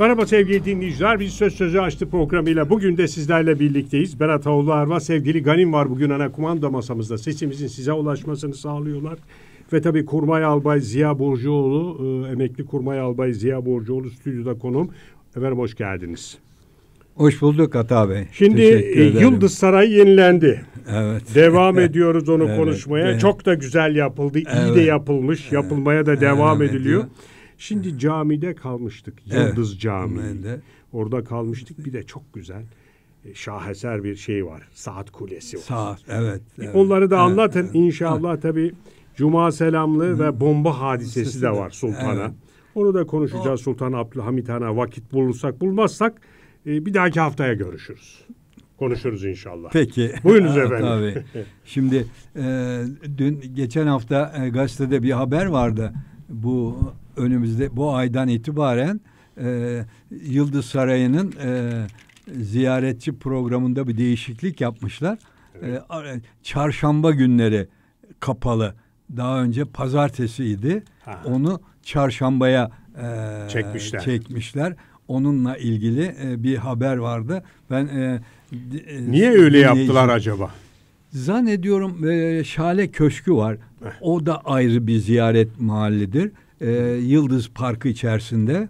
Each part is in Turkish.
Merhaba sevgili dinleyiciler. Biz Söz Sözü Açtı programıyla bugün de sizlerle birlikteyiz. Berat Ağoğlu Arva, sevgili Ganim var bugün ana kumanda masamızda. Sesimizin size ulaşmasını sağlıyorlar. Ve tabii Kurmay Albay Ziya Borcuoğlu, e, emekli Kurmay Albay Ziya Borcuoğlu stüdyoda konum. Efendim hoş geldiniz. Hoş bulduk Ata Bey. Şimdi e, Yıldız Sarayı yenilendi. Evet. Devam ediyoruz onu evet. konuşmaya. Evet. Çok da güzel yapıldı. Evet. de yapılmış. Evet. Yapılmaya da devam evet. ediliyor. Evet. Şimdi camide kalmıştık. Yıldız evet, Camii. de. Orada kalmıştık. Bir de çok güzel e, şaheser bir şey var. Saat kulesi var. Saat evet. evet Onları da evet, anlatın evet, inşallah tabii. Cuma selamlı Hı. ve bomba hadisesi de var sultana. Evet. Onu da konuşacağız o... Sultan Abdülhamit Han'a vakit bulursak bulmazsak e, bir dahaki haftaya görüşürüz. Konuşuruz inşallah. Peki. Buyurunuz efendim. Tabii. Şimdi e, dün geçen hafta e, gazetede bir haber vardı bu önümüzde bu aydan itibaren e, Yıldız Sarayı'nın e, ziyaretçi programında bir değişiklik yapmışlar. E, evet. E, çarşamba günleri kapalı. Daha önce pazartesiydi. Ha. Onu çarşambaya e, çekmişler. çekmişler. Onunla ilgili e, bir haber vardı. Ben e, e Niye öyle yaptılar acaba? Zannediyorum e, Şale Köşkü var. O da ayrı bir ziyaret mahallidir. E, Yıldız Parkı içerisinde.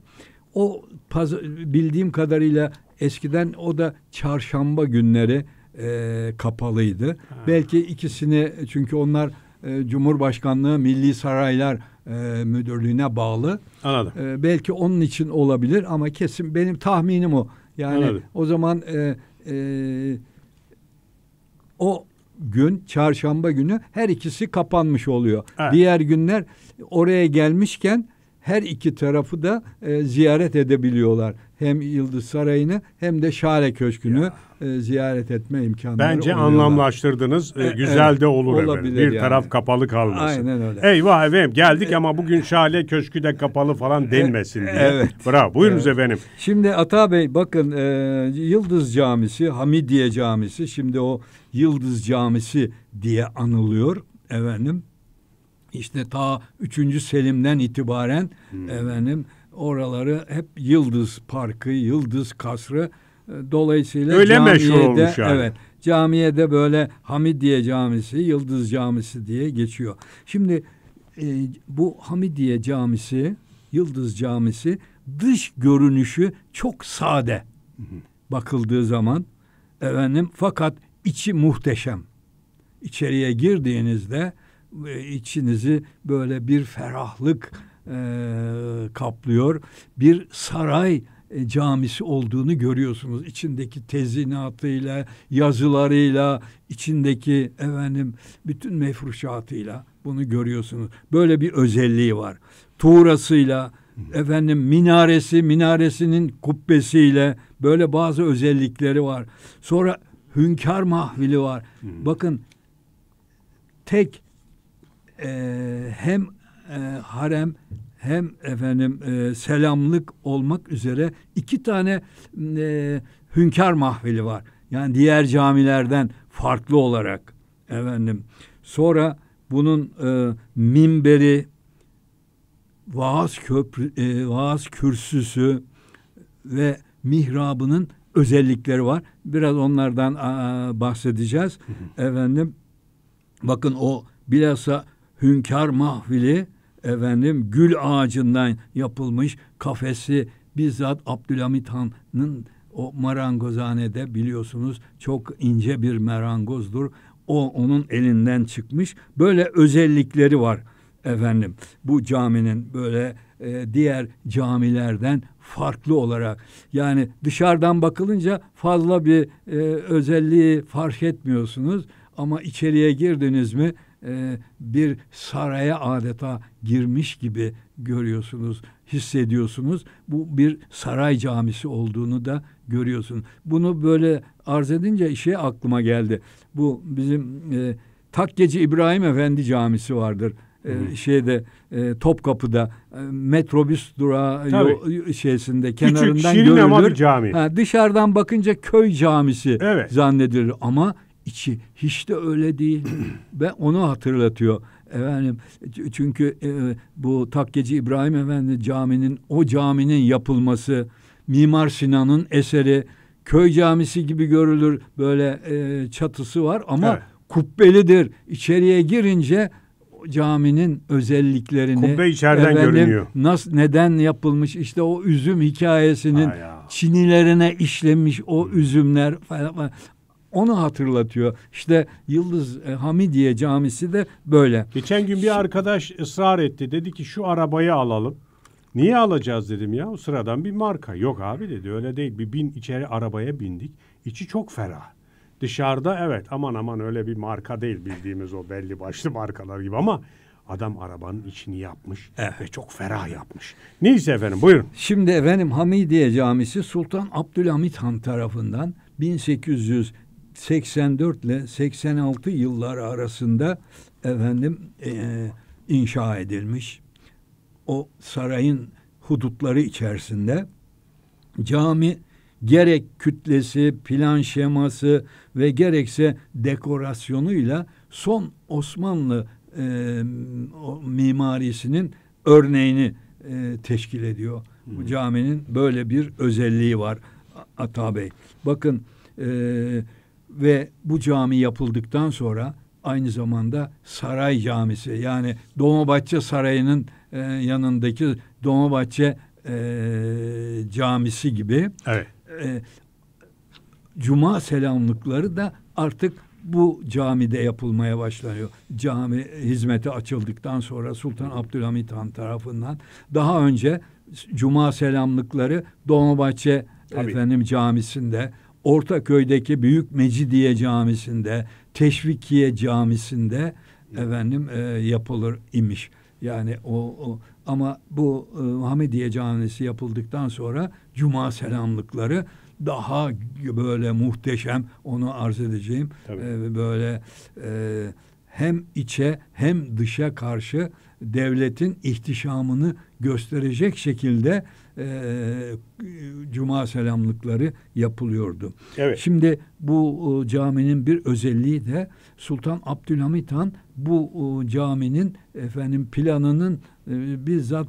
O paz- bildiğim kadarıyla eskiden o da çarşamba günleri e, kapalıydı. Ha. Belki ikisini çünkü onlar e, Cumhurbaşkanlığı Milli Saraylar e, Müdürlüğü'ne bağlı. Anladım. E, belki onun için olabilir ama kesin benim tahminim o. Yani Anladım. o zaman e, e, o gün çarşamba günü her ikisi kapanmış oluyor. Evet. Diğer günler oraya gelmişken her iki tarafı da e, ziyaret edebiliyorlar. Hem Yıldız Sarayı'nı hem de Şale Köşkü'nü e, ziyaret etme imkanı Bence oluyorlar. anlamlaştırdınız. E, e güzel evet, de olur efendim. Bir yani. taraf kapalı kalmasın. Aynen öyle. Eyvah efendim geldik e, ama bugün e, Şale Köşkü de kapalı falan denmesin diye. Evet. Bravo. Buyurunuz evet. efendim. Şimdi Ata Bey bakın e, Yıldız Camisi, Hamidiye Camisi şimdi o Yıldız Camisi diye anılıyor efendim işte ta 3. Selim'den itibaren hmm. efendim oraları hep Yıldız Parkı, Yıldız Kasrı e, dolayısıyla Öyle meşhur olmuş yani. evet camiye de böyle Hamidiye Camisi, Yıldız Camisi diye geçiyor. Şimdi e, bu Hamidiye Camisi, Yıldız Camisi dış görünüşü çok sade. Bakıldığı zaman efendim fakat içi muhteşem. İçeriye girdiğinizde içinizi böyle bir ferahlık e, kaplıyor. Bir saray e, camisi olduğunu görüyorsunuz. İçindeki tezinatıyla, yazılarıyla, içindeki efendim bütün mefruşatıyla bunu görüyorsunuz. Böyle bir özelliği var. Tuğrasıyla, efendim minaresi, minaresinin kubbesiyle böyle bazı özellikleri var. Sonra hünkar mahvili var. Bakın tek e, hem e, harem hem efendim e, selamlık olmak üzere iki tane e, hünkâr mahfili var. Yani diğer camilerden farklı olarak efendim. Sonra bunun e, minberi, vaaz köprü, e, vaaz kürsüsü ve mihrabının özellikleri var. Biraz onlardan a, bahsedeceğiz. Efendim bakın o bilhassa hünkâr Mahvili efendim gül ağacından yapılmış kafesi bizzat Abdülhamit Han'ın o marangozhanede biliyorsunuz çok ince bir marangozdur. O onun elinden çıkmış. Böyle özellikleri var efendim. Bu caminin böyle e, diğer camilerden farklı olarak yani dışarıdan bakılınca fazla bir e, özelliği fark etmiyorsunuz ama içeriye girdiniz mi e, bir saraya adeta girmiş gibi görüyorsunuz, hissediyorsunuz. Bu bir saray camisi olduğunu da görüyorsun. Bunu böyle arz edince işe aklıma geldi. Bu bizim e, Takkeci İbrahim Efendi Camisi vardır. Ee, şeyde e, Topkapı'da e, metrobüs durağı yol, şeysinde kenarından Küçük, görülür. Ama cami. Ha, dışarıdan bakınca köy camisi evet. zannedilir ama içi hiç de öyle değil ve onu hatırlatıyor. Efendim çünkü e, bu Takkeci İbrahim Efendi caminin o caminin yapılması Mimar Sinan'ın eseri köy camisi gibi görülür böyle e, çatısı var ama evet. kubbelidir. İçeriye girince caminin özelliklerini kubbe içeriden efendim, görünüyor. Nasıl neden yapılmış işte o üzüm hikayesinin çinilerine işlenmiş o hmm. üzümler falan, falan onu hatırlatıyor. İşte Yıldız e, Hamidiye Camisi de böyle. Geçen gün bir arkadaş ısrar etti. Dedi ki şu arabayı alalım. Niye alacağız dedim ya. O sıradan bir marka. Yok abi dedi öyle değil. Bir bin içeri arabaya bindik. İçi çok ferah. Dışarıda evet aman aman öyle bir marka değil bildiğimiz o belli başlı markalar gibi ama Adam arabanın içini yapmış evet. ve çok ferah yapmış. Neyse efendim buyurun. Şimdi efendim Hamidiye Camisi Sultan Abdülhamit Han tarafından 1800 84 ile 86 yılları arasında efendim e, inşa edilmiş. O sarayın hudutları içerisinde cami gerek kütlesi, plan şeması ve gerekse dekorasyonuyla son Osmanlı e, o mimarisinin örneğini e, teşkil ediyor. Bu caminin böyle bir özelliği var Ata Bey. Bakın eee ve bu cami yapıldıktan sonra aynı zamanda saray camisi yani Dolmabahçe Sarayı'nın e, yanındaki Dolmabahçe e, camisi gibi evet. e, cuma selamlıkları da artık bu camide yapılmaya başlanıyor. Cami hizmeti açıldıktan sonra Sultan Abdülhamit Han tarafından daha önce cuma selamlıkları Dolmabahçe Tabii. efendim camisinde Ortaköy'deki Büyük Mecidiye Camisi'nde, Teşvikiye Camisi'nde efendim e, yapılır imiş. Yani o, o ama bu e, Muhammediye Camisi yapıldıktan sonra cuma selamlıkları daha böyle muhteşem onu arz edeceğim. Tabii. E, böyle e, hem içe hem dışa karşı devletin ihtişamını gösterecek şekilde ee, cuma selamlıkları yapılıyordu. Evet. Şimdi bu e, caminin bir özelliği de Sultan Abdülhamit Han bu e, caminin efendim planının e, bizzat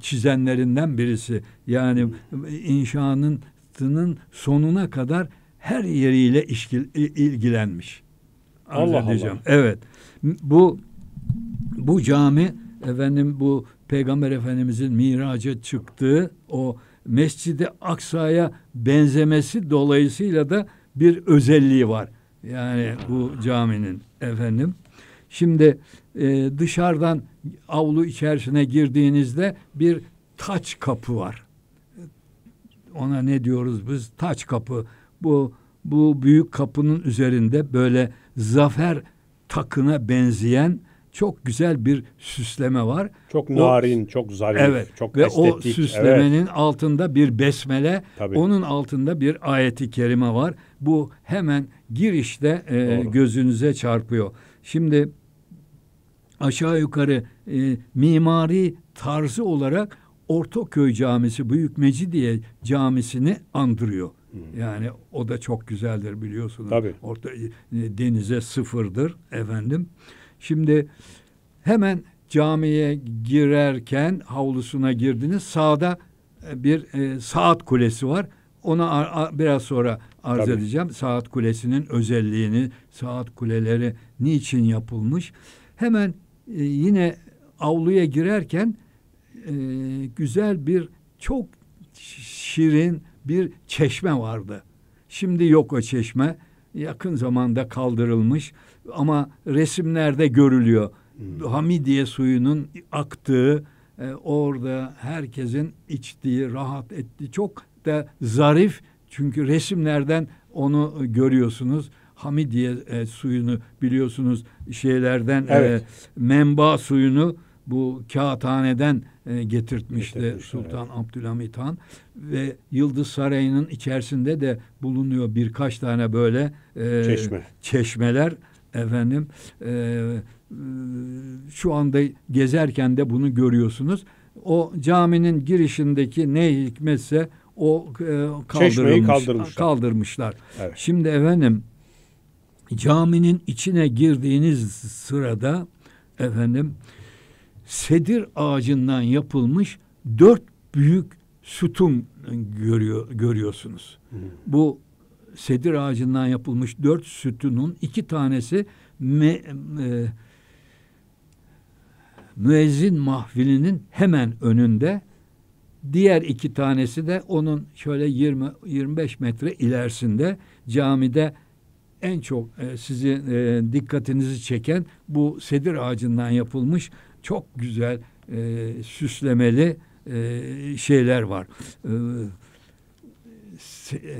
çizenlerinden birisi. Yani e, inşaatının sonuna kadar her yeriyle işkil, ilgilenmiş. Allah Allah. Evet. Bu bu cami efendim bu Peygamber Efendimizin miraca çıktığı o Mescid-i Aksa'ya benzemesi dolayısıyla da bir özelliği var. Yani bu caminin efendim. Şimdi e, dışarıdan avlu içerisine girdiğinizde bir taç kapı var. Ona ne diyoruz biz? Taç kapı. Bu bu büyük kapının üzerinde böyle zafer takına benzeyen çok güzel bir süsleme var. Çok o, çok zarif, evet, çok ve estetik. Ve o süslemenin evet. altında bir besmele, Tabii. onun altında bir ayeti kerime var. Bu hemen girişte e, gözünüze çarpıyor. Şimdi aşağı yukarı e, mimari tarzı olarak Ortaköy Camisi, Büyük Mecidiye Camisi'ni andırıyor. Hmm. Yani o da çok güzeldir biliyorsunuz. Tabii. Orta e, denize sıfırdır efendim. Şimdi hemen camiye girerken havlusuna girdiniz. Sağda e, bir e, saat kulesi var. Ona ar- ar- biraz sonra arz Tabii. edeceğim. Saat kulesinin özelliğini, saat kuleleri niçin yapılmış. Hemen e, yine avluya girerken e, güzel bir çok şirin bir çeşme vardı. Şimdi yok o çeşme. Yakın zamanda kaldırılmış ama resimlerde görülüyor. Hmm. Hamidiye suyunun aktığı e, orada herkesin içtiği, rahat ettiği çok da zarif çünkü resimlerden onu e, görüyorsunuz. Hamidiye e, suyunu biliyorsunuz şeylerden e, evet. e, menba suyunu bu kağıthaneden e, getirtmişti Getirmiş, Sultan evet. Abdülhamit Han ve Yıldız Sarayı'nın içerisinde de bulunuyor birkaç tane böyle e, Çeşme. çeşmeler efendim e, şu anda gezerken de bunu görüyorsunuz. O caminin girişindeki ne hikmetse o e, kaldırılmış, kaldırmışlar. kaldırmışlar. Evet. Şimdi efendim caminin içine girdiğiniz sırada efendim sedir ağacından yapılmış dört büyük sütun görüyor görüyorsunuz. Hı. Bu sedir ağacından yapılmış dört sütunun iki tanesi me, e, müezzin mahfilinin hemen önünde diğer iki tanesi de onun şöyle 20 25 metre ilerisinde camide en çok e, sizi e, dikkatinizi çeken bu sedir ağacından yapılmış çok güzel e, süslemeli e, şeyler var. E, e,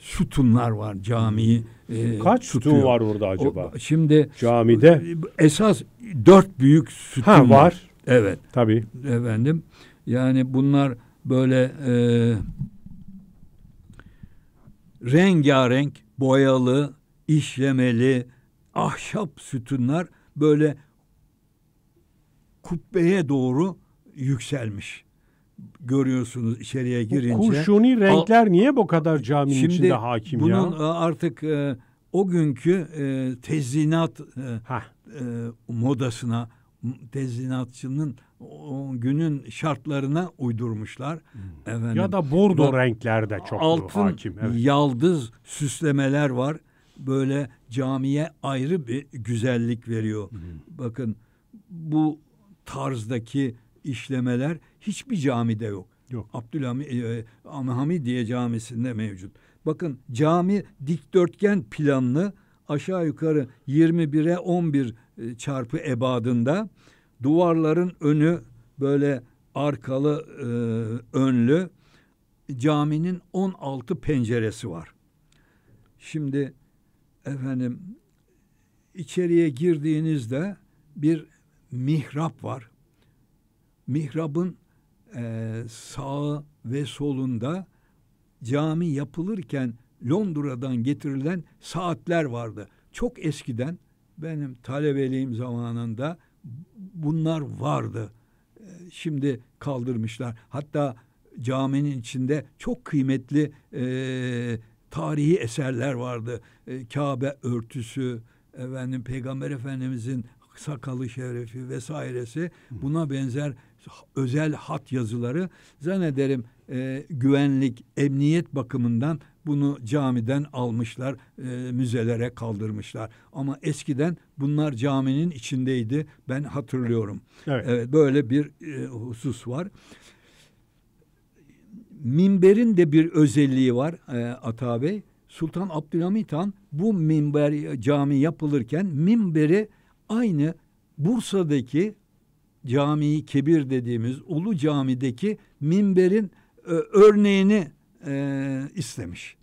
sütunlar var camiyi. E, Kaç tutuyor. sütun var orada acaba? O, şimdi camide esas dört büyük sütun ha, var. var. Evet. tabi Efendim yani bunlar böyle e, rengarenk, boyalı, işlemeli ahşap sütunlar böyle kubbeye doğru yükselmiş görüyorsunuz içeriye girince. Bu kurşuni renkler Al, niye bu kadar caminin şimdi içinde hakim bunun ya? Bunun e, artık e, o günkü e, tezinat e, e, modasına tezinatçının o günün şartlarına uydurmuşlar. Hmm. Efendim, ya da bordo renklerde çok altın hakim. Evet. yaldız süslemeler var. Böyle camiye ayrı bir güzellik veriyor. Hmm. Bakın bu tarzdaki işlemeler hiçbir camide yok. Yok. Abdülhamid e, e, Hamidiye Camisi'nde mevcut. Bakın cami dikdörtgen planlı aşağı yukarı 21'e 11 e, çarpı ebadında duvarların önü böyle arkalı e, önlü caminin 16 penceresi var. Şimdi efendim içeriye girdiğinizde bir mihrap var mihrabın e, sağı ve solunda cami yapılırken Londra'dan getirilen saatler vardı. Çok eskiden benim talebeliğim zamanında bunlar vardı. E, şimdi kaldırmışlar. Hatta caminin içinde çok kıymetli e, tarihi eserler vardı. E, Kabe örtüsü, efendim Peygamber Efendimizin sakalı şerefi vesairesi buna benzer özel hat yazıları zannederim e, güvenlik, emniyet bakımından bunu camiden almışlar, e, müzelere kaldırmışlar. Ama eskiden bunlar caminin içindeydi. Ben hatırlıyorum. Evet, evet böyle bir e, husus var. Minberin de bir özelliği var e, Ata Bey. Sultan Abdülhamit Han bu minber cami yapılırken minberi aynı Bursa'daki Camii Kebir dediğimiz Ulu Cami'deki minberin e, örneğini e, istemiş.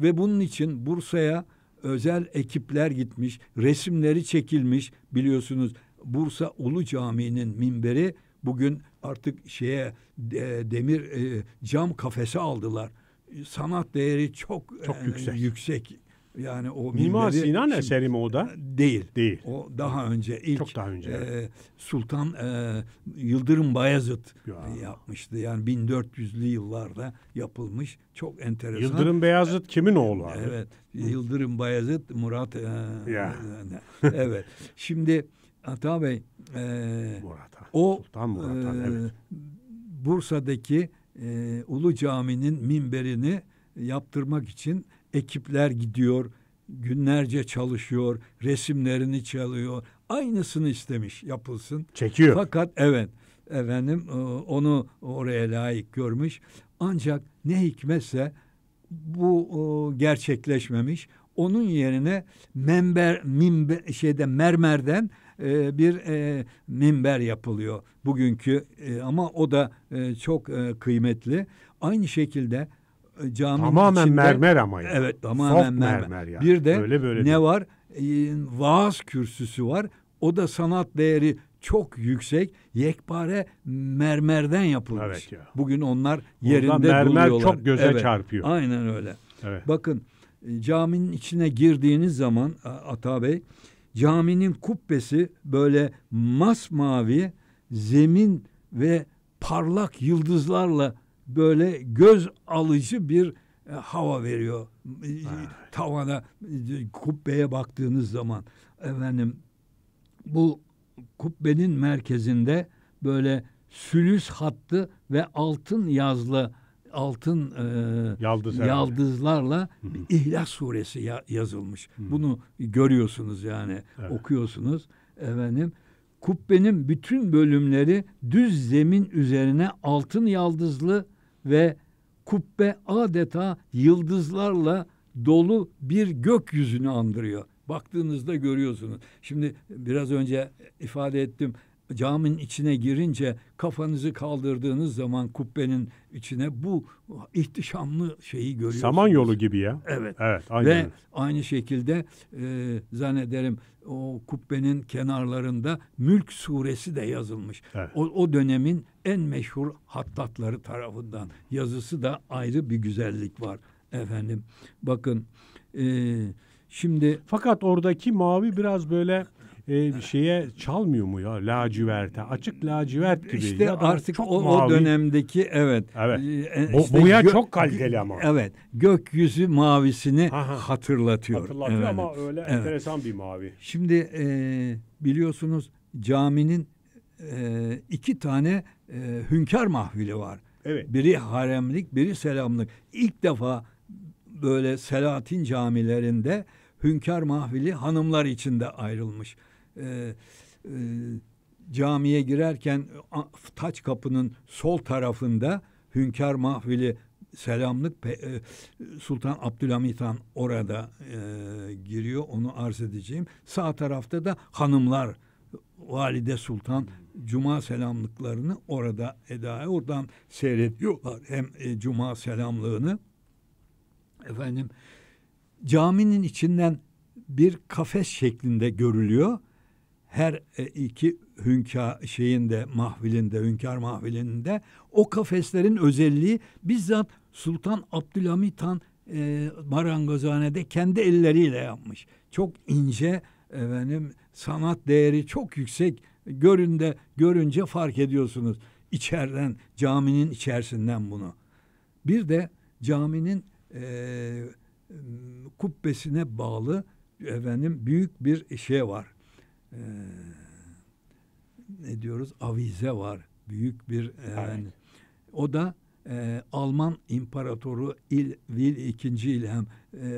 Ve bunun için Bursa'ya özel ekipler gitmiş, resimleri çekilmiş. Biliyorsunuz Bursa Ulu Camii'nin minberi bugün artık şeye e, demir e, cam kafese aldılar. Sanat değeri çok çok e, yüksek. yüksek yani o Mimar minberi, Sinan şimdi, eseri mi o da? E, değil. Değil. O daha önce ilk Çok daha önce. E, Sultan e, Yıldırım Bayezid ya. yapmıştı. Yani 1400'lü yıllarda yapılmış. Çok enteresan. Yıldırım Beyazıt e, kimin oğlu abi? Evet. Hı. Yıldırım Bayezid Murat e, ya. E, evet. şimdi Ata Bey e, Murat Han. O Sultan Murat Han, e, evet. E, Bursa'daki e, Ulu Cami'nin minberini yaptırmak için ekipler gidiyor, günlerce çalışıyor, resimlerini çalıyor. Aynısını istemiş yapılsın. Çekiyor. Fakat evet efendim e, onu oraya layık görmüş. Ancak ne hikmetse bu e, gerçekleşmemiş. Onun yerine member, minber, şeyde mermerden e, bir e, minber yapılıyor bugünkü e, ama o da e, çok e, kıymetli. Aynı şekilde cami tamamen içinde, mermer ama yani. Evet tamamen Soft mermer. mermer yani. Bir de böyle böyle ne var? E, vaaz kürsüsü var. O da sanat değeri çok yüksek. Yekpare mermerden yapılmış. Evet ya. Bugün onlar yerinde Ondan mermer duruyorlar. çok göze evet, çarpıyor. Aynen öyle. Evet. Bakın e, caminin içine girdiğiniz zaman Ata Bey caminin kubbesi böyle masmavi zemin ve parlak yıldızlarla böyle göz alıcı bir e, hava veriyor e, tavana kubbeye baktığınız zaman efendim bu kubbenin merkezinde böyle sülüs hattı ve altın yazlı altın e, Yaldız yaldızlarla yani. İhlas suresi ya, yazılmış. Hı. Bunu görüyorsunuz yani evet. okuyorsunuz efendim. Kubbenin bütün bölümleri düz zemin üzerine altın yaldızlı ve kubbe adeta yıldızlarla dolu bir gökyüzünü andırıyor. Baktığınızda görüyorsunuz. Şimdi biraz önce ifade ettim caminin içine girince kafanızı kaldırdığınız zaman kubbenin içine bu ihtişamlı şeyi görüyorsunuz. Samanyolu gibi ya. Evet. Evet. Aynen. Ve aynı şekilde e, zannederim o kubbenin kenarlarında Mülk suresi de yazılmış. Evet. O, o dönemin en meşhur hattatları tarafından yazısı da ayrı bir güzellik var efendim. Bakın e, şimdi fakat oradaki mavi biraz böyle e, şeye çalmıyor mu ya laciverte? Açık lacivert gibi. İşte ya artık o, o dönemdeki evet. Evet. E, e Bo, işte boya gö- çok kaliteli ama. Evet. Gökyüzü mavisini Aha. hatırlatıyor. Hatırlatıyor evet. ama öyle evet. enteresan bir mavi. Şimdi e, biliyorsunuz caminin e, iki tane e, hünkâr mahvili var. Evet. Biri haremlik, biri selamlık. İlk defa böyle Selahattin camilerinde hünkâr mahvili hanımlar içinde ayrılmış e, e, camiye girerken taç kapının sol tarafında Hünkar Mahvili selamlık e, Sultan Abdülhamit Han orada e, giriyor. Onu arz edeceğim. Sağ tarafta da hanımlar Valide Sultan Cuma selamlıklarını orada eda oradan seyrediyorlar hem e, Cuma selamlığını efendim caminin içinden bir kafes şeklinde görülüyor her e, iki hünka şeyinde mahvilinde, hünkâr mahvilinde o kafeslerin özelliği bizzat Sultan Abdülhamit Han e, marangozhanede kendi elleriyle yapmış. Çok ince efendim sanat değeri çok yüksek. Göründe görünce fark ediyorsunuz içeriden caminin içerisinden bunu. Bir de caminin e, kubbesine bağlı efendim büyük bir şey var e, ne diyoruz avize var. Büyük bir e, evet. e, o da e, Alman imparatoru İl Vil ikinci İlhem e,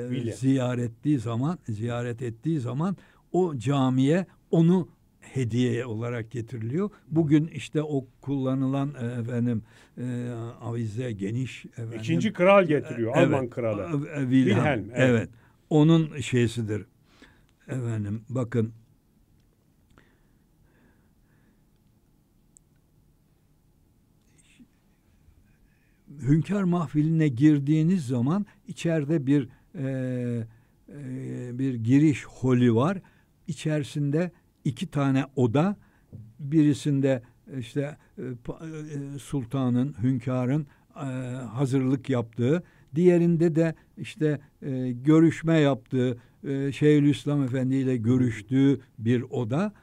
William. ziyarettiği zaman ziyaret ettiği zaman o camiye onu hediye olarak getiriliyor. Bugün işte o kullanılan e, efendim e, avize geniş efendim. İkinci kral getiriyor e, Alman evet, kralı. Wilhelm. Wilhelm evet. evet. Onun şeysidir. Efendim bakın hünkâr mahfiline girdiğiniz zaman içeride bir e, e, bir giriş holi var. İçerisinde iki tane oda, birisinde işte e, e, sultanın, hünkârın e, hazırlık yaptığı, diğerinde de işte e, görüşme yaptığı, e, Şeyhülislam Efendi ile görüştüğü bir oda.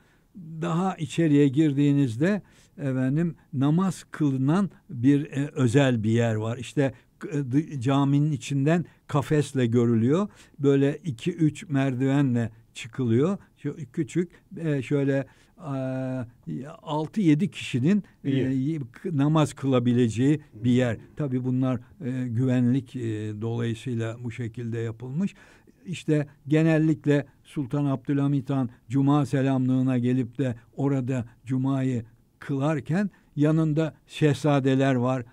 Daha içeriye girdiğinizde efendim namaz kılınan bir e, özel bir yer var. İşte e, caminin içinden kafesle görülüyor. Böyle iki üç merdivenle çıkılıyor. Şu küçük e, şöyle 6 yedi kişinin e, namaz kılabileceği bir yer. Tabi bunlar e, güvenlik e, dolayısıyla bu şekilde yapılmış. İşte genellikle Sultan Abdülhamit Han Cuma selamlığına gelip de orada Cuma'yı kılarken yanında şehzadeler var,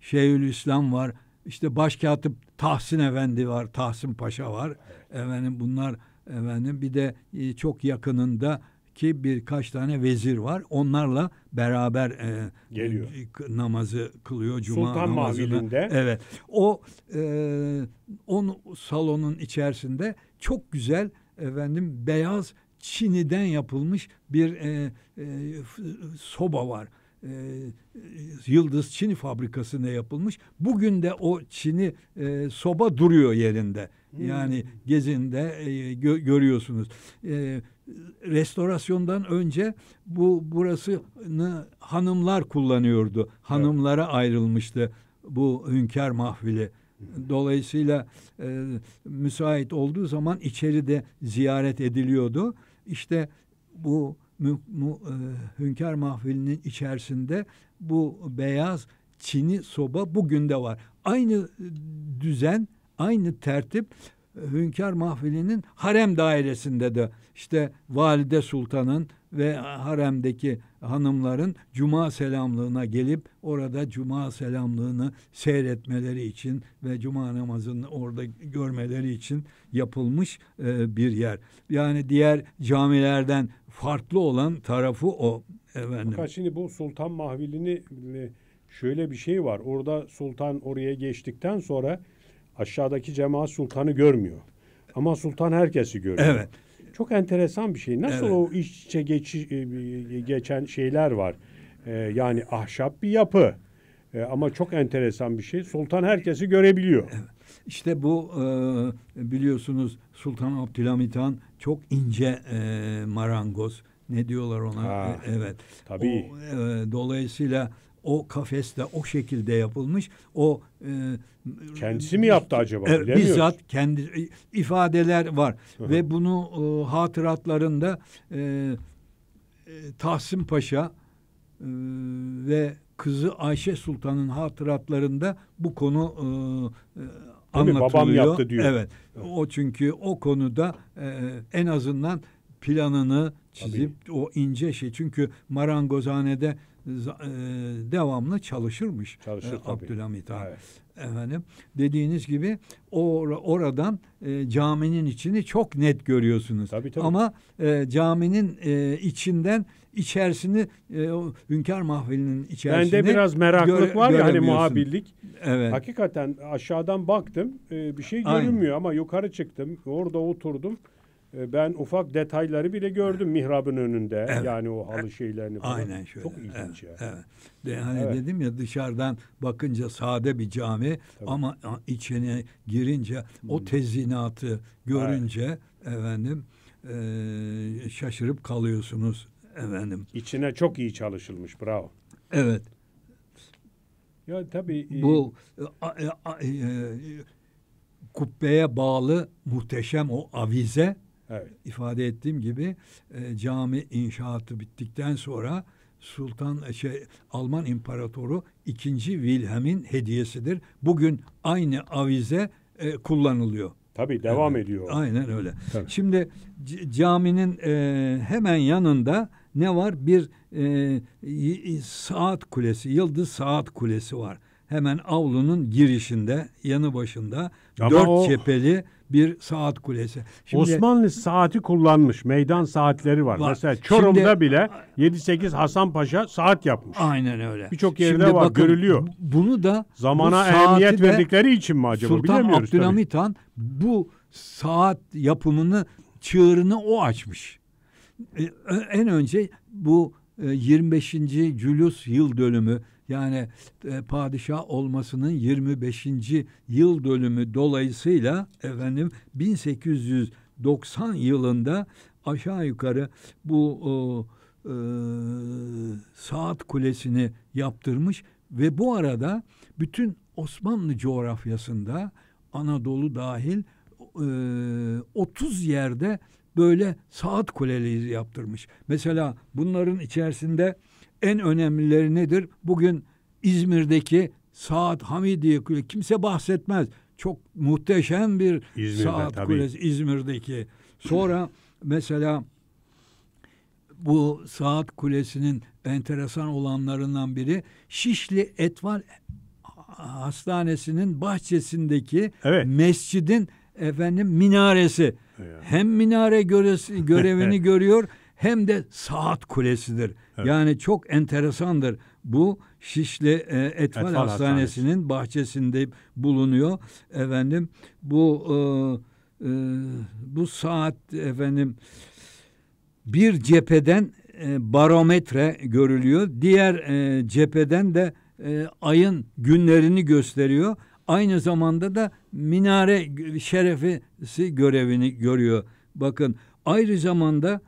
Şeyhülislam var, işte başkatip Tahsin Efendi var, Tahsin Paşa var. Efendim bunlar efendim bir de e, çok yakınında ki birkaç tane vezir var. Onlarla beraber e, geliyor. E, namazı kılıyor cuma Sultan namazını. Evet. O e, on salonun içerisinde çok güzel efendim beyaz Çiniden yapılmış bir e, e, soba var. E, Yıldız Çin fabrikasında yapılmış. Bugün de o Çin'i e, soba duruyor yerinde. Hmm. Yani hmm. gezinde e, gö görüyorsunuz. E, restorasyondan önce bu burasını hanımlar kullanıyordu. Hanımlara evet. ayrılmıştı bu hünkâr mahvili. Hmm. Dolayısıyla e, müsait olduğu zaman içeride ziyaret ediliyordu işte bu mü, mu, e, hünkâr mahfilinin içerisinde bu beyaz çini soba bugün de var. Aynı düzen, aynı tertip e, hünkâr mahfilinin harem dairesinde de işte valide sultanın ve haremdeki hanımların cuma selamlığına gelip orada cuma selamlığını seyretmeleri için ve cuma namazını orada görmeleri için yapılmış e, bir yer. Yani diğer camilerden farklı olan tarafı o efendim. Fakat şimdi bu Sultan Mahvili'ni e, şöyle bir şey var. Orada sultan oraya geçtikten sonra aşağıdaki cemaat sultanı görmüyor. Ama sultan herkesi görüyor. Evet çok enteresan bir şey. Nasıl evet. o iç içe geçi, e, e, geçen şeyler var. Ee, yani ahşap bir yapı. Ee, ama çok enteresan bir şey. Sultan herkesi görebiliyor. İşte bu e, biliyorsunuz Sultan Abdülhamit Han çok ince marangoz. Ne diyorlar ona? Ha, evet. Tabii. O, e, dolayısıyla o kafeste o şekilde yapılmış. O e, kendisi mi yaptı acaba? E, bizzat kendi e, ifadeler var Hı-hı. ve bunu e, hatıratlarında e, e, Tahsin Paşa e, ve kızı Ayşe Sultan'ın hatıratlarında bu konu e, e anlatılıyor. Babam yaptı diyor. Evet. O çünkü o konuda e, en azından planını çizip Tabii. o ince şey çünkü marangozhanede e, devamlı çalışırmış Çalışır, e, Abdülhamit Han. Evet. Efendim dediğiniz gibi or oradan e, caminin içini çok net görüyorsunuz. Tabii, tabii. Ama e, caminin e, içinden içerisini e, o Hünkar Mahfili'nin içerisini Bende biraz meraklılık gö- var ya hani muhabirlik. Evet. Hakikaten aşağıdan baktım e, bir şey görünmüyor Aynen. ama yukarı çıktım orada oturdum. Ee, ben ufak detayları bile gördüm mihrabın önünde. Evet. Yani o halı şeylerini falan. Aynen şöyle. Çok ilginç evet. ya. Evet. De, yani evet. dedim ya dışarıdan bakınca sade bir cami Tabii. ama içine girince hmm. o tezinatı görünce evet. efendim e, şaşırıp kalıyorsunuz efendim. İçine çok iyi çalışılmış. Bravo. Evet. Ya tabii e, bu a, e, a, e, kubbeye bağlı muhteşem o avize Evet. İfade ettiğim gibi e, cami inşaatı bittikten sonra Sultan e, şey Alman İmparatoru 2. Wilhelm'in hediyesidir. Bugün aynı avize e, kullanılıyor. Tabii devam evet. ediyor. Aynen öyle. Tabii. Şimdi caminin e, hemen yanında ne var? Bir e, saat kulesi, yıldız saat kulesi var. Hemen avlunun girişinde, yanı başında Ama dört o... cepheli bir saat kulesi. Şimdi, Osmanlı saati kullanmış. Meydan saatleri var. var. Mesela Çorum'da Şimdi, bile 7-8 Hasan Paşa saat yapmış. Aynen öyle. Birçok yerde Şimdi var bakın, görülüyor. Bunu da zamana ehemmiyet verdikleri için mi acaba Sultan bilemiyoruz. Sultan Abdülhamit Han bu saat yapımını çığırını o açmış. E, en önce bu 25. E, Julius yıl dönümü yani e, padişah olmasının 25. yıl dönümü dolayısıyla efendim 1890 yılında aşağı yukarı bu o, e, saat kulesini yaptırmış ve bu arada bütün Osmanlı coğrafyasında Anadolu dahil e, 30 yerde böyle saat kuleleri yaptırmış. Mesela bunların içerisinde en önemlileri nedir? Bugün İzmir'deki Saat Hamidiye Kulesi kimse bahsetmez. Çok muhteşem bir İzmir'de, Saat tabii. Kulesi İzmir'deki. Sonra mesela bu Saat Kulesi'nin enteresan olanlarından biri Şişli Etval Hastanesi'nin bahçesindeki evet. mescidin efendim minaresi. Evet. Hem minare görevini görüyor hem de saat kulesidir. Evet. Yani çok enteresandır. Bu Şişli e, Etfal, Etfal Hastanesi'nin bahçesinde bulunuyor. Efendim bu e, e, bu saat efendim bir cepheden e, barometre görülüyor. Diğer e, cepheden de e, ayın günlerini gösteriyor. Aynı zamanda da minare şerefisi görevini görüyor. Bakın ayrı zamanda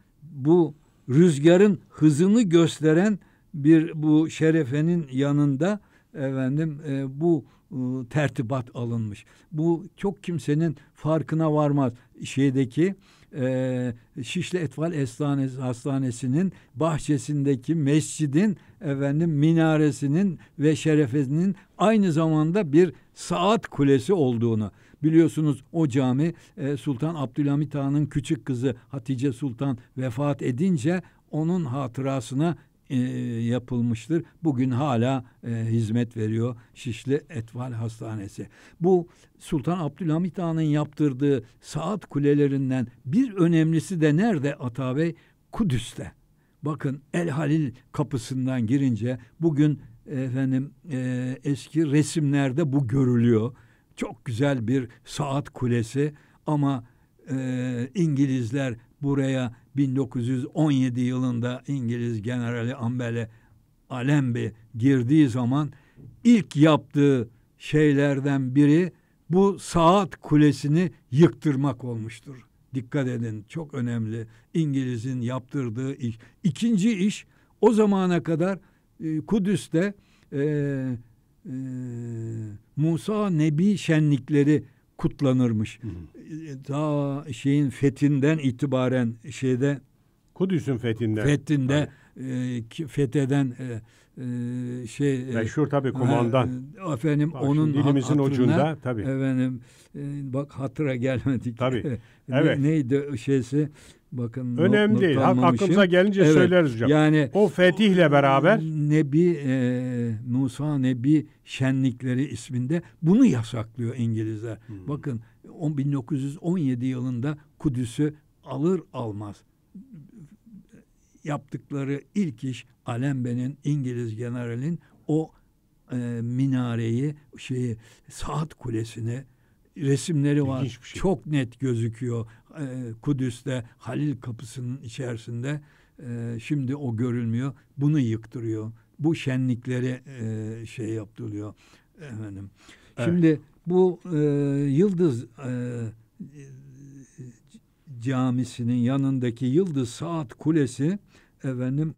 bu rüzgarın hızını gösteren bir bu şerefenin yanında efendim e, bu e, tertibat alınmış. Bu çok kimsenin farkına varmaz. Şeydeki e, Şişli Etfal Hastanesi, Hastanesi'nin bahçesindeki mescidin efendim minaresinin ve şerefesinin aynı zamanda bir saat kulesi olduğunu Biliyorsunuz o cami e, Sultan Abdülhamit Han'ın küçük kızı Hatice Sultan vefat edince onun hatırasına e, yapılmıştır. Bugün hala e, hizmet veriyor Şişli Etval Hastanesi. Bu Sultan Abdülhamit Han'ın yaptırdığı saat kulelerinden bir önemlisi de nerede Atabey? Kudüs'te. Bakın El Halil kapısından girince bugün efendim e, eski resimlerde bu görülüyor. Çok güzel bir saat kulesi ama e, İngilizler buraya 1917 yılında İngiliz generali Ambele Alembi girdiği zaman ilk yaptığı şeylerden biri bu saat kulesini yıktırmak olmuştur. Dikkat edin çok önemli. İngiliz'in yaptırdığı iş. İkinci iş o zamana kadar e, Kudüs'te e, e, Musa Nebi şenlikleri kutlanırmış. Hı ee, şeyin fethinden itibaren şeyde Kudüs'ün fethinden. Fethinde ha e, fetheden e, şey meşhur tabii komandan. E, efendim bak, onun dilimizin hatırına, ucunda tabii. Efendim e, bak hatıra gelmedik. Tabii. Evet. ne, neydi şeysi? Bakın önemli değil. Aklımıza gelince evet. söyleriz hocam. Yani o fetihle beraber Nebi e, Musa Nebi şenlikleri isminde bunu yasaklıyor İngilizler. Hmm. Bakın 1917 yılında Kudüs'ü alır almaz yaptıkları ilk iş Alembe'nin İngiliz generalin o e, minareyi şeyi saat kulesini resimleri var. Şey. Çok net gözüküyor. E, Kudüs'te Halil kapısının içerisinde e, şimdi o görülmüyor. Bunu yıktırıyor. Bu şenlikleri e, şey yaptırıyor efendim. Evet. Şimdi bu e, Yıldız e, camisinin yanındaki Yıldız Saat Kulesi efendim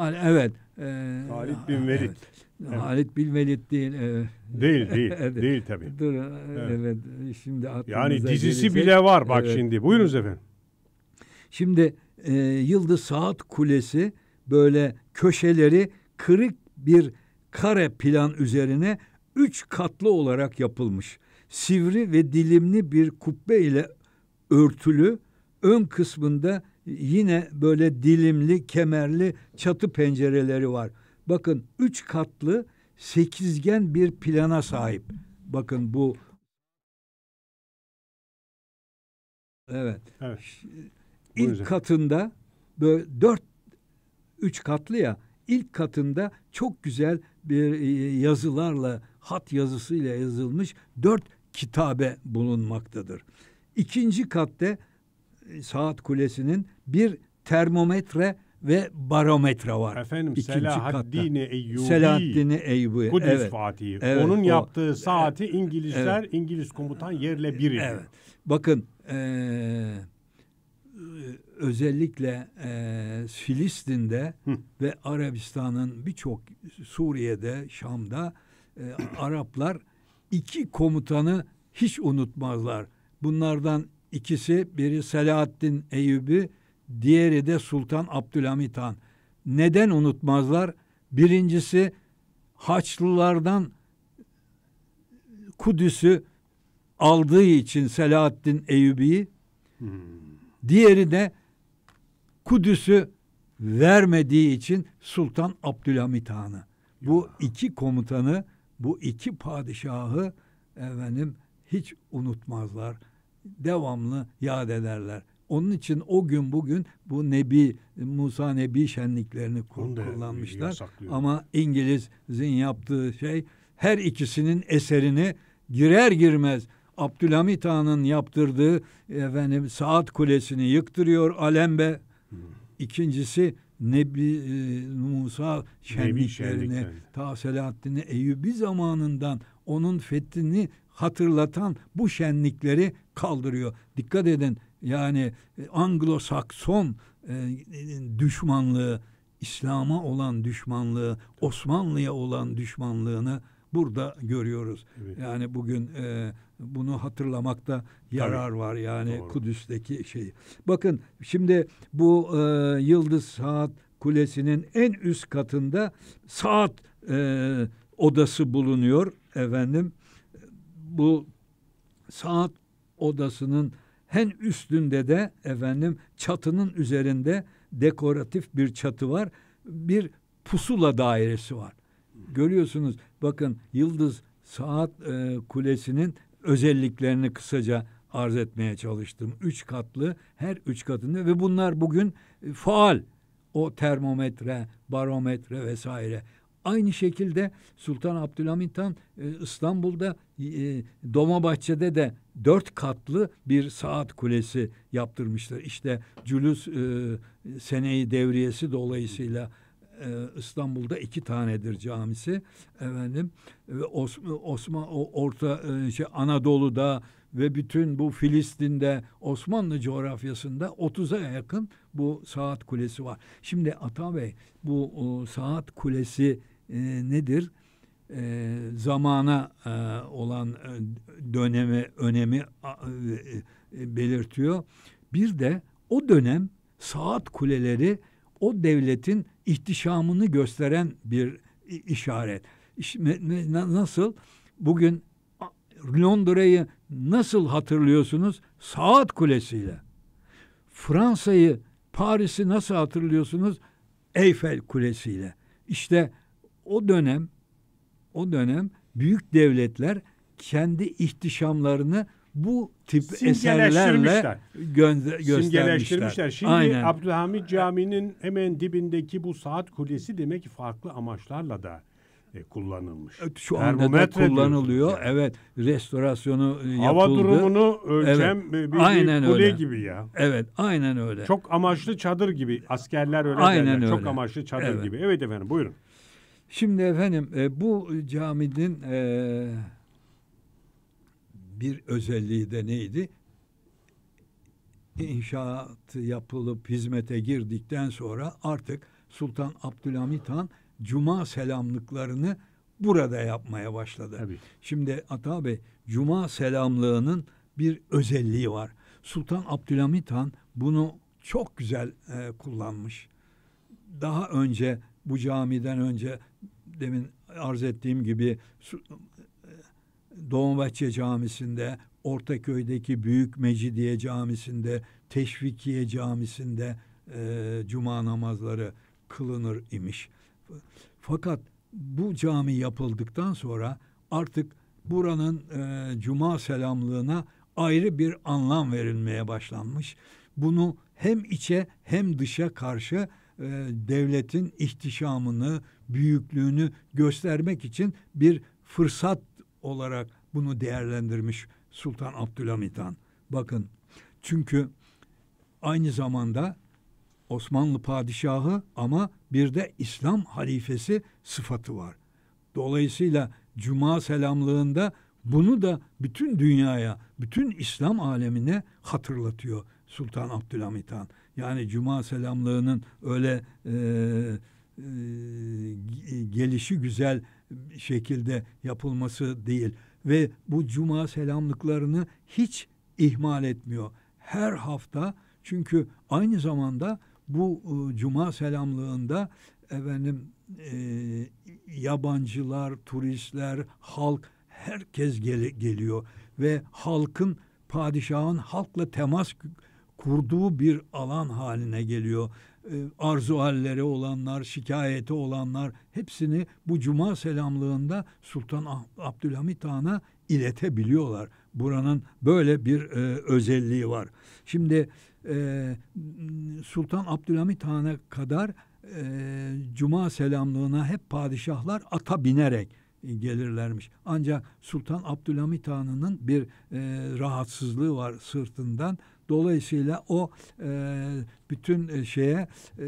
evet e, ee, Halit bin Velid. Evet. Halit bin Velid değil. E, değil değil. evet. Değil tabii. Dur e, evet. evet şimdi Yani dizisi gelecek. bile var bak evet. şimdi. Buyurunuz efendim. Şimdi e, Yıldız Saat Kulesi böyle köşeleri kırık bir kare plan üzerine üç katlı olarak yapılmış. Sivri ve dilimli bir kubbe ile örtülü ön kısmında yine böyle dilimli, kemerli çatı pencereleri var. Bakın üç katlı sekizgen bir plana sahip. Bakın bu Evet. evet. İlk Buyurun. katında böyle dört üç katlı ya ilk katında çok güzel bir e, yazılarla hat yazısıyla yazılmış dört kitabe bulunmaktadır. İkinci katta saat kulesinin bir termometre ve barometre var. Efendim İkinci Selahaddin Eyyubi. Selahaddin Eyyubi. Kudüs evet. Fatihi. Evet, Onun o, yaptığı saati İngilizler, evet. İngiliz komutan yerle bir ediyor. Evet. Bakın ee, özellikle e, Filistin'de Hı. ve Arabistan'ın birçok Suriye'de, Şam'da e, Araplar iki komutanı hiç unutmazlar. Bunlardan İkisi biri Selahaddin Eyyubi, diğeri de Sultan Abdülhamit Han. Neden unutmazlar? Birincisi Haçlılardan Kudüs'ü aldığı için Selahaddin Eyyubi'yi. Hmm. Diğeri de Kudüs'ü vermediği için Sultan Abdülhamit Han'ı. Bu iki komutanı, bu iki padişahı efendim hiç unutmazlar devamlı yad ederler. Onun için o gün bugün bu Nebi Musa Nebi şenliklerini kullanmışlar. Ama İngiliz'in yaptığı şey her ikisinin eserini girer girmez Abdülhamit Han'ın yaptırdığı efendim saat kulesini yıktırıyor Alembe. Hı. Hmm. İkincisi Nebi e, Musa şenliklerini, Nebi ta Selahaddin Eyyubi zamanından onun fethini hatırlatan bu şenlikleri kaldırıyor. Dikkat edin yani e, Anglo-Sakson e, düşmanlığı, İslam'a olan düşmanlığı, Osmanlı'ya olan düşmanlığını burada görüyoruz. Evet. Yani bugün e, bunu hatırlamakta yarar Tabii. var yani Doğru. Kudüs'teki şeyi. Bakın şimdi bu e, Yıldız Saat Kulesi'nin en üst katında saat e, odası bulunuyor efendim bu saat odasının en üstünde de efendim çatının üzerinde dekoratif bir çatı var. Bir pusula dairesi var. Görüyorsunuz bakın yıldız saat e, kulesinin özelliklerini kısaca arz etmeye çalıştım. Üç katlı her üç katında ve bunlar bugün e, faal. O termometre, barometre vesaire. Aynı şekilde Sultan Abdülhamit Han e, İstanbul'da e, Dolmabahçe'de de dört katlı bir saat kulesi yaptırmışlar. İşte Cülüs e, seneyi devriyesi dolayısıyla e, İstanbul'da iki tanedir camisi efendim ve Osman, Osman orta e, şey Anadolu'da ve bütün bu Filistin'de Osmanlı coğrafyasında 30'a yakın bu saat kulesi var. Şimdi Ata Bey bu o, saat kulesi e, nedir? E, zamana e, olan e, döneme önemi e, e, belirtiyor. Bir de o dönem saat kuleleri o devletin ihtişamını gösteren bir işaret. Nasıl? Bugün Londra'yı nasıl hatırlıyorsunuz? Saat Kulesi'yle. Fransa'yı, Paris'i nasıl hatırlıyorsunuz? Eyfel Kulesi'yle. İşte o dönem o dönem büyük devletler kendi ihtişamlarını bu tip eserlerle gönder- göstermişler. Şimdi Aynen. Abdülhamid Camii'nin hemen dibindeki bu saat kulesi demek ki farklı amaçlarla da e, kullanılmış. E, şu anda da kullanılıyor. Yani. Evet, restorasyonu e, yapıldı. Hava durumunu ölçem evet. bir, aynen kule öyle. gibi ya. Evet, aynen öyle. Çok amaçlı çadır gibi. Askerler öyle aynen derler. Öyle. Çok amaçlı çadır evet. gibi. Evet efendim, buyurun. Şimdi efendim e, bu caminin e, bir özelliği de neydi? İnşaat yapılıp hizmete girdikten sonra artık Sultan Abdülhamit Han cuma selamlıklarını burada yapmaya başladı. Tabii. Şimdi Ata Bey cuma selamlığının bir özelliği var. Sultan Abdülhamit Han bunu çok güzel e, kullanmış. Daha önce bu camiden önce demin arz ettiğim gibi e, Dolmabahçe Camisi'nde, Ortaköy'deki Büyük Mecidiye Camisi'nde, Teşvikiye Camisi'nde e, cuma namazları kılınır imiş. Fakat bu cami yapıldıktan sonra artık buranın e, cuma selamlığına ayrı bir anlam verilmeye başlanmış. Bunu hem içe hem dışa karşı e, devletin ihtişamını, büyüklüğünü göstermek için bir fırsat olarak bunu değerlendirmiş Sultan Abdülhamit Han. Bakın çünkü aynı zamanda Osmanlı padişahı ama bir de İslam halifesi sıfatı var. Dolayısıyla cuma selamlığında bunu da bütün dünyaya, bütün İslam alemine hatırlatıyor Sultan Abdülhamit Han. Yani cuma selamlığının öyle e, e, gelişi güzel şekilde yapılması değil ve bu cuma selamlıklarını hiç ihmal etmiyor. Her hafta çünkü aynı zamanda bu e, cuma selamlığında efendim e, yabancılar, turistler, halk herkes gel- geliyor ve halkın padişahın halkla temas kurduğu bir alan haline geliyor. E, arzu halleri olanlar, şikayeti olanlar hepsini bu cuma selamlığında Sultan ah-, Abdülhamit Han'a iletebiliyorlar. Buranın böyle bir e, özelliği var. Şimdi e, Sultan Abdülhamit Han'a kadar e, cuma selamlığına hep padişahlar ata binerek e, gelirlermiş. Ancak Sultan Abdülhamit Han'ın bir e, rahatsızlığı var sırtından. Dolayısıyla o e, bütün e, şeye e,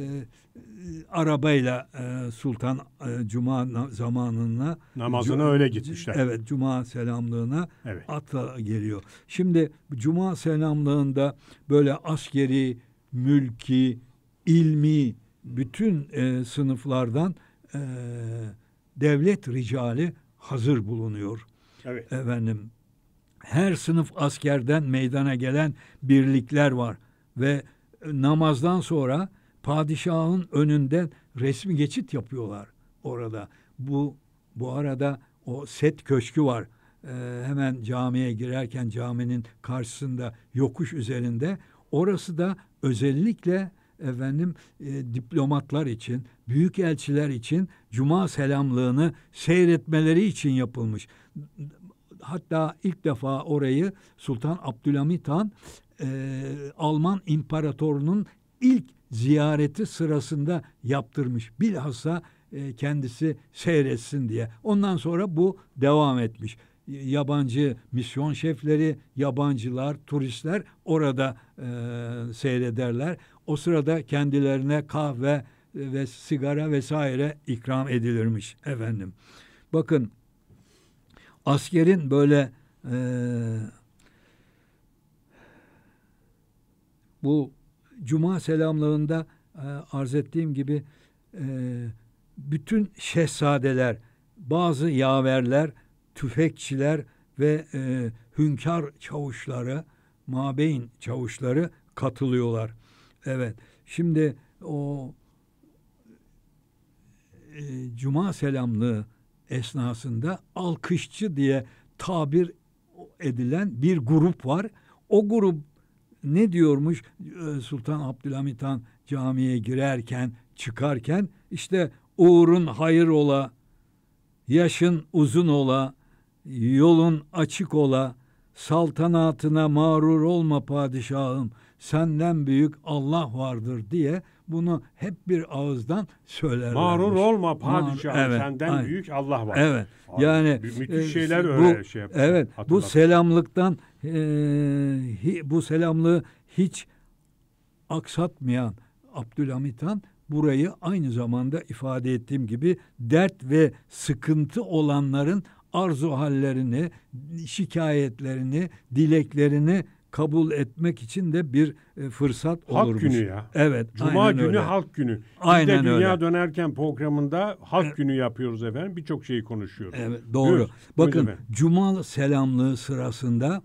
arabayla e, Sultan e, Cuma na, zamanına namazına cu- öyle gitmişler. Evet Cuma selamlığına evet. atla geliyor. Şimdi Cuma selamlığında böyle askeri, mülki, ilmi bütün e, sınıflardan e, devlet ricali hazır bulunuyor. Evet. Efendim her sınıf askerden meydana gelen birlikler var ve e, namazdan sonra padişahın önünde resmi geçit yapıyorlar orada. Bu bu arada o set köşkü var. Ee, hemen camiye girerken caminin karşısında yokuş üzerinde orası da özellikle efendim e, diplomatlar için, büyük elçiler için cuma selamlığını seyretmeleri için yapılmış hatta ilk defa orayı Sultan Abdülhamit Han e, Alman İmparatorunun ilk ziyareti sırasında yaptırmış. Bilhassa e, kendisi seyretsin diye. Ondan sonra bu devam etmiş. Yabancı misyon şefleri, yabancılar, turistler orada e, seyrederler. O sırada kendilerine kahve ve sigara vesaire ikram edilirmiş efendim. Bakın askerin böyle e, bu cuma selamlarında e, arz ettiğim gibi e, bütün şehzadeler, bazı yaverler, tüfekçiler ve e, hünkar çavuşları, mabeyn çavuşları katılıyorlar. Evet. Şimdi o e, cuma selamlığı esnasında alkışçı diye tabir edilen bir grup var. O grup ne diyormuş ee, Sultan Abdülhamit Han camiye girerken çıkarken işte uğurun hayır ola, yaşın uzun ola, yolun açık ola, saltanatına mağrur olma padişahım, senden büyük Allah vardır diye bunu hep bir ağızdan söylerler. Mağrur olma padişahım evet, senden aynen. büyük Allah var. Evet. Abi, yani müthiş e, şeyler öyle şey bu, şey yapıyor. Evet. Hatırlat. Bu selamlıktan e, hi, bu selamlığı hiç aksatmayan Abdülhamit Han burayı aynı zamanda ifade ettiğim gibi dert ve sıkıntı olanların arzu hallerini, şikayetlerini, dileklerini kabul etmek için de bir e, fırsat halk olurmuş. Halk günü ya. Evet. Cuma günü öyle. halk günü. Aynen Biz de Dünya öyle. Dönerken programında halk evet. günü yapıyoruz efendim. Birçok şeyi konuşuyoruz. Evet doğru. Buyur. Bakın Cuma selamlığı sırasında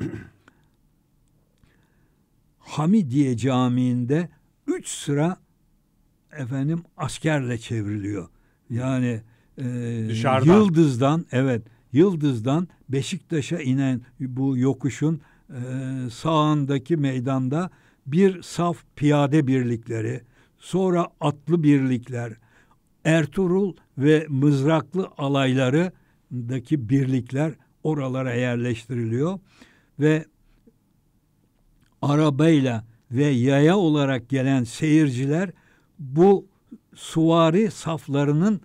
Hamidiye Camii'nde üç sıra efendim askerle çevriliyor. Yani e, yıldızdan evet yıldızdan Beşiktaş'a inen bu yokuşun ee, sağındaki meydanda bir saf piyade birlikleri, sonra atlı birlikler, Ertuğrul ve mızraklı alaylarıdaki birlikler oralara yerleştiriliyor ve arabayla ve yaya olarak gelen seyirciler bu suvari saflarının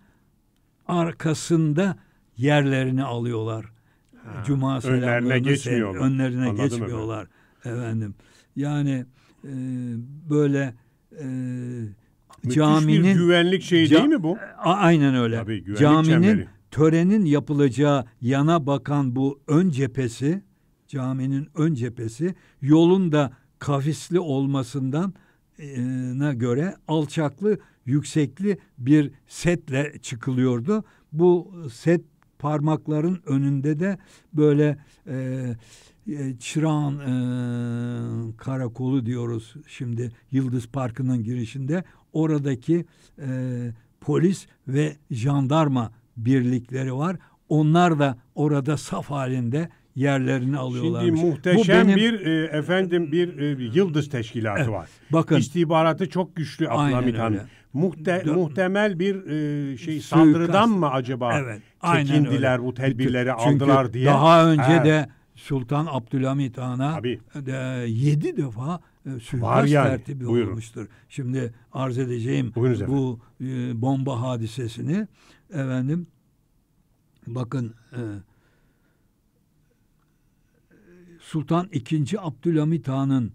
arkasında yerlerini alıyorlar. Ha, Cuma önlerine geçmiyor. Önlerine Anladım geçmiyorlar efendim. efendim. Yani e, böyle e, caminin bir güvenlik şeyi ca- değil mi bu? A, aynen öyle. Tabii, caminin çemberi. törenin yapılacağı yana bakan bu ön cephesi, caminin ön cephesi yolun da kafisli olmasından na göre alçaklı, yüksekli bir setle çıkılıyordu. Bu set parmakların önünde de böyle e, e, e, Karakolu diyoruz şimdi Yıldız Parkı'nın girişinde oradaki e, polis ve jandarma birlikleri var. Onlar da orada saf halinde yerlerini alıyorlar. Şimdi muhteşem Bu benim, bir e, efendim bir e, yıldız teşkilatı e, var. Bakın istihbaratı çok güçlü Abdülhamit Hanım muhte Dön. muhtemel bir e, şey Suikast. saldırıdan mı acaba evet, çekindiler bu tedbirleri Çünkü aldılar diye. Daha önce evet. de Sultan Abdülhamit Han'a de, yedi defa e, suikast yani. tertibi Buyurun. olmuştur. Şimdi arz edeceğim Buyurunuz bu e, bomba hadisesini efendim bakın e, Sultan II. Abdülhamit Han'ın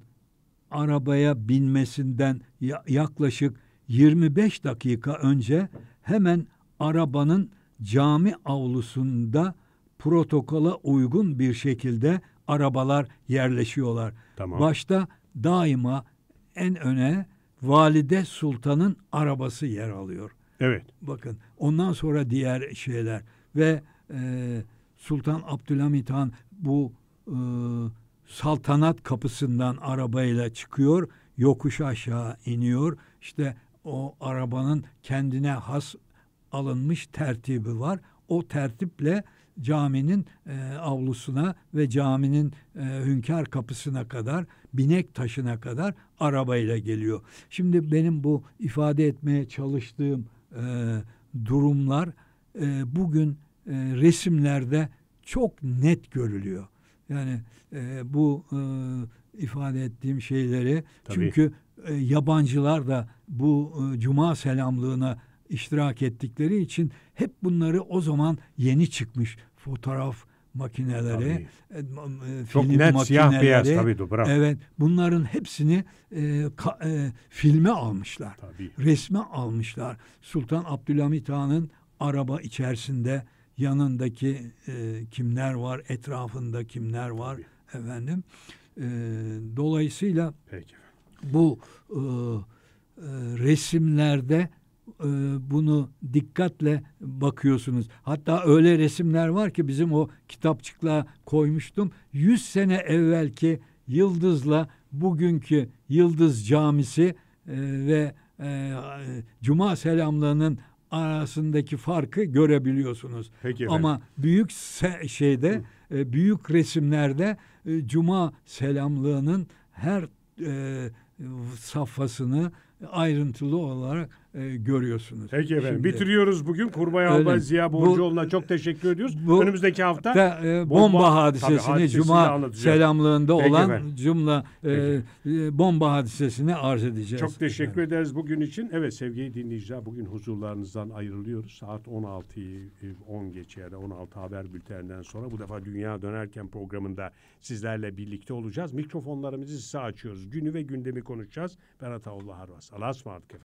arabaya binmesinden yaklaşık 25 dakika önce hemen arabanın cami avlusunda protokola uygun bir şekilde arabalar yerleşiyorlar. Tamam. Başta daima en öne Valide Sultan'ın arabası yer alıyor. Evet. Bakın ondan sonra diğer şeyler ve e, Sultan Abdülhamit Han bu e, saltanat kapısından arabayla çıkıyor, yokuş aşağı iniyor. İşte o arabanın kendine has alınmış tertibi var. O tertiple caminin e, avlusuna ve caminin e, hünkar kapısına kadar, binek taşına kadar arabayla geliyor. Şimdi benim bu ifade etmeye çalıştığım e, durumlar e, bugün e, resimlerde çok net görülüyor. Yani e, bu e, ifade ettiğim şeyleri Tabii. çünkü e, yabancılar da bu e, cuma selamlığına iştirak ettikleri için hep bunları o zaman yeni çıkmış fotoğraf makineleri, e, e, Çok film net, makineleri, siyah beyaz tabii bravo. Evet, bunların hepsini e, ka, e, filme almışlar. Tabii. Resme almışlar. Sultan Abdülhamit Han'ın araba içerisinde yanındaki e, kimler var, etrafında kimler var tabii. efendim. E, dolayısıyla Peki bu e, e, resimlerde e, bunu dikkatle bakıyorsunuz. Hatta öyle resimler var ki bizim o kitapçıkla koymuştum. 100 sene evvelki yıldızla bugünkü Yıldız Camisi e, ve e, Cuma selamlarının arasındaki farkı görebiliyorsunuz. Peki Ama büyük şeyde, e, büyük resimlerde e, Cuma selamlığının her e, e, safhasını ayrıntılı olarak e, görüyorsunuz. Peki efendim. Şimdi, Bitiriyoruz bugün. Kurbay Albay Ziya Borcuoğlu'na çok teşekkür ediyoruz. Bu, Önümüzdeki hafta da, e, bomba, bomba hadisesini tabii, cuma selamlığında Peki olan efendim. cümle e, e, bomba hadisesini arz edeceğiz. Çok teşekkür efendim. ederiz bugün için. Evet sevgili dinleyiciler bugün huzurlarınızdan ayrılıyoruz. Saat 16'yı 10 geçe 16 haber bülteninden sonra bu defa Dünya Dönerken programında sizlerle birlikte olacağız. Mikrofonlarımızı size açıyoruz. Günü ve gündemi konuşacağız. Ben Ataullah Harvas. Allah'a ısmarladık efendim.